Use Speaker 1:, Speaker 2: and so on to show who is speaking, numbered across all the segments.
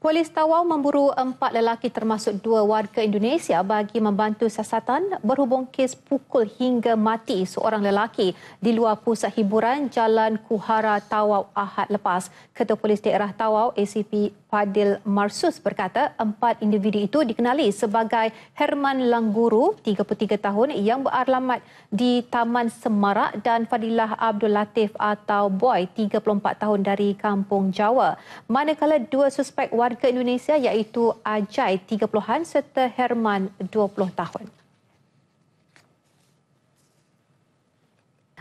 Speaker 1: Polis Tawau memburu empat lelaki termasuk dua warga Indonesia bagi membantu siasatan berhubung kes pukul hingga mati seorang lelaki di luar pusat hiburan Jalan Kuhara Tawau Ahad lepas. Ketua Polis Daerah Tawau ACP Fadil Marsus berkata empat individu itu dikenali sebagai Herman Langguru, 33 tahun yang beralamat di Taman Semarak dan Fadilah Abdul Latif atau Boy, 34 tahun dari Kampung Jawa. Manakala dua suspek warga warga Indonesia iaitu Ajai 30-an serta Herman 20 tahun.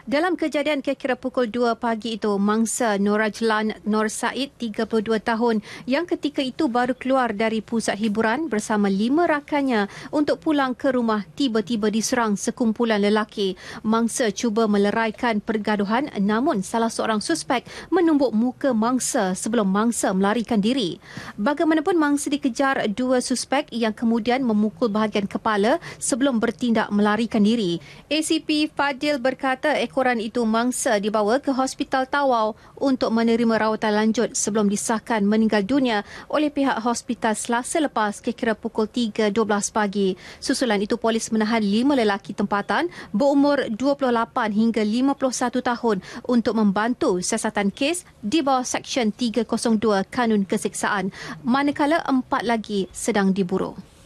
Speaker 1: Dalam kejadian kira-kira pukul 2 pagi itu, mangsa Norajlan Nor Said, 32 tahun, yang ketika itu baru keluar dari pusat hiburan bersama lima rakannya untuk pulang ke rumah tiba-tiba diserang sekumpulan lelaki. Mangsa cuba meleraikan pergaduhan namun salah seorang suspek menumbuk muka mangsa sebelum mangsa melarikan diri. Bagaimanapun mangsa dikejar dua suspek yang kemudian memukul bahagian kepala sebelum bertindak melarikan diri. ACP Fadil berkata ekonomi Laporan itu mangsa dibawa ke Hospital Tawau untuk menerima rawatan lanjut sebelum disahkan meninggal dunia oleh pihak hospital selasa lepas kira-kira pukul 3.12 pagi. Susulan itu polis menahan lima lelaki tempatan berumur 28 hingga 51 tahun untuk membantu siasatan kes di bawah Seksyen 302 Kanun kesiksaan, manakala empat lagi sedang diburu.